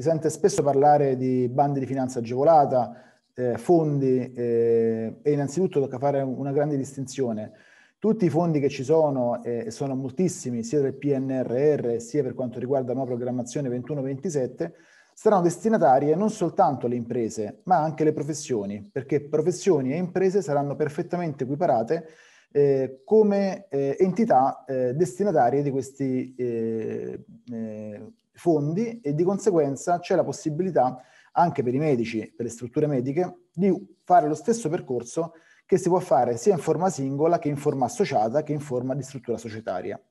si sente spesso parlare di bandi di finanza agevolata, eh, fondi eh, e innanzitutto tocca fare una grande distinzione. Tutti i fondi che ci sono, eh, e eh, sono moltissimi, sia del PNRR sia per quanto riguarda la nuova programmazione 21-27, saranno destinatarie non soltanto le imprese, ma anche le professioni, perché professioni e imprese saranno perfettamente equiparate eh, come eh, entità eh, destinatarie di questi eh, eh, fondi e di conseguenza c'è la possibilità anche per i medici, per le strutture mediche, di fare lo stesso percorso che si può fare sia in forma singola che in forma associata che in forma di struttura societaria.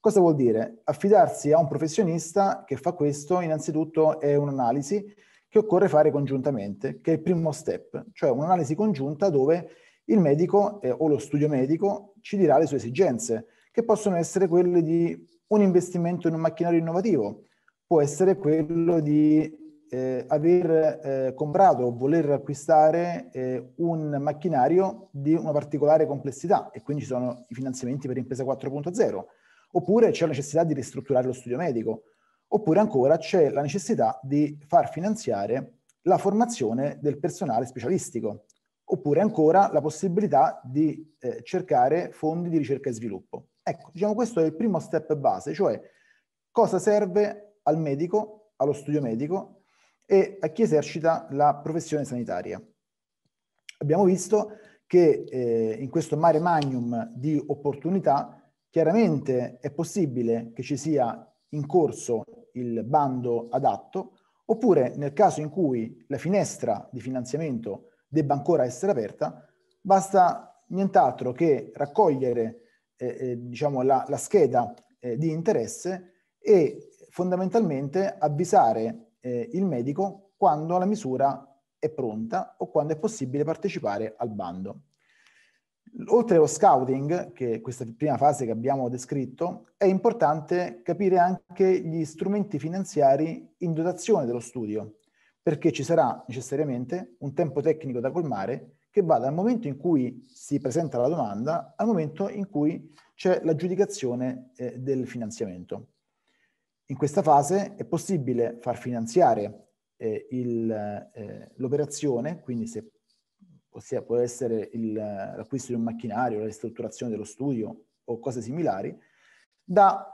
Cosa vuol dire? Affidarsi a un professionista che fa questo innanzitutto è un'analisi che occorre fare congiuntamente, che è il primo step, cioè un'analisi congiunta dove il medico eh, o lo studio medico ci dirà le sue esigenze, che possono essere quelle di un investimento in un macchinario innovativo, può essere quello di eh, aver eh, comprato o voler acquistare eh, un macchinario di una particolare complessità e quindi ci sono i finanziamenti per impresa 4.0, oppure c'è la necessità di ristrutturare lo studio medico, oppure ancora c'è la necessità di far finanziare la formazione del personale specialistico, oppure ancora la possibilità di eh, cercare fondi di ricerca e sviluppo. Ecco, diciamo questo è il primo step base, cioè cosa serve al medico, allo studio medico e a chi esercita la professione sanitaria. Abbiamo visto che eh, in questo mare magnum di opportunità chiaramente è possibile che ci sia in corso il bando adatto oppure nel caso in cui la finestra di finanziamento debba ancora essere aperta, basta nient'altro che raccogliere eh, eh, diciamo la, la scheda eh, di interesse e fondamentalmente avvisare eh, il medico quando la misura è pronta o quando è possibile partecipare al bando. Oltre allo scouting, che è questa prima fase che abbiamo descritto, è importante capire anche gli strumenti finanziari in dotazione dello studio, perché ci sarà necessariamente un tempo tecnico da colmare che va dal momento in cui si presenta la domanda al momento in cui c'è l'aggiudicazione eh, del finanziamento. In questa fase è possibile far finanziare eh, il, eh, l'operazione, quindi se ossia può essere il, l'acquisto di un macchinario, la ristrutturazione dello studio o cose similari, dalla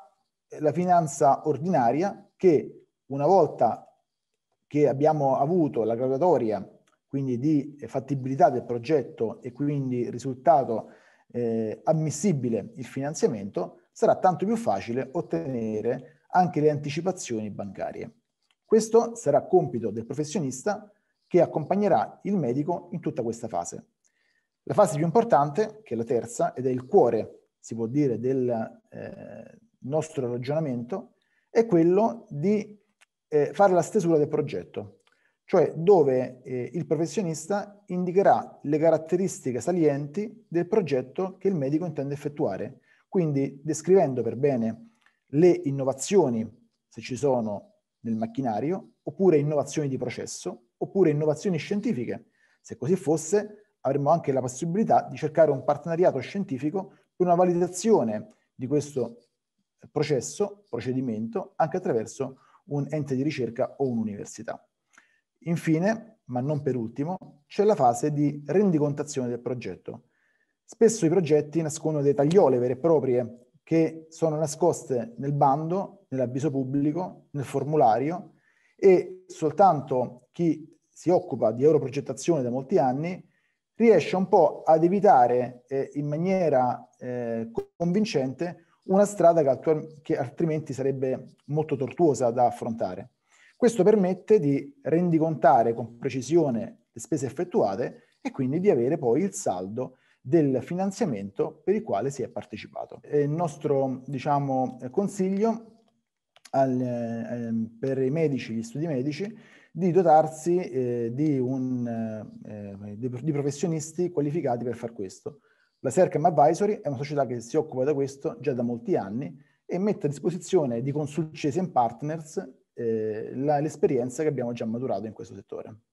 eh, finanza ordinaria che una volta che abbiamo avuto la graduatoria, quindi di eh, fattibilità del progetto e quindi risultato eh, ammissibile il finanziamento, sarà tanto più facile ottenere anche le anticipazioni bancarie. Questo sarà compito del professionista che accompagnerà il medico in tutta questa fase. La fase più importante, che è la terza, ed è il cuore, si può dire, del eh, nostro ragionamento, è quello di eh, fare la stesura del progetto, cioè dove eh, il professionista indicherà le caratteristiche salienti del progetto che il medico intende effettuare, quindi descrivendo per bene le innovazioni, se ci sono, nel macchinario, oppure innovazioni di processo, oppure innovazioni scientifiche. Se così fosse, avremmo anche la possibilità di cercare un partenariato scientifico per una validazione di questo processo, procedimento, anche attraverso un ente di ricerca o un'università. Infine, ma non per ultimo, c'è la fase di rendicontazione del progetto. Spesso i progetti nascono dei tagliole vere e proprie che sono nascoste nel bando, nell'avviso pubblico, nel formulario e soltanto chi si occupa di europrogettazione da molti anni riesce un po' ad evitare eh, in maniera eh, convincente una strada che, che, altrimenti sarebbe molto tortuosa da affrontare. Questo permette di rendicontare con precisione le spese effettuate e quindi di avere poi il saldo del finanziamento per il quale si è partecipato. Il nostro diciamo, consiglio al, eh, per i medici, gli studi medici, di dotarsi eh, di, un, eh, di, di, professionisti qualificati per far questo. La Sercam Advisory è una società che si occupa di questo già da molti anni e mette a disposizione di Consulcesi e Partners eh, l'esperienza che abbiamo già maturato in questo settore.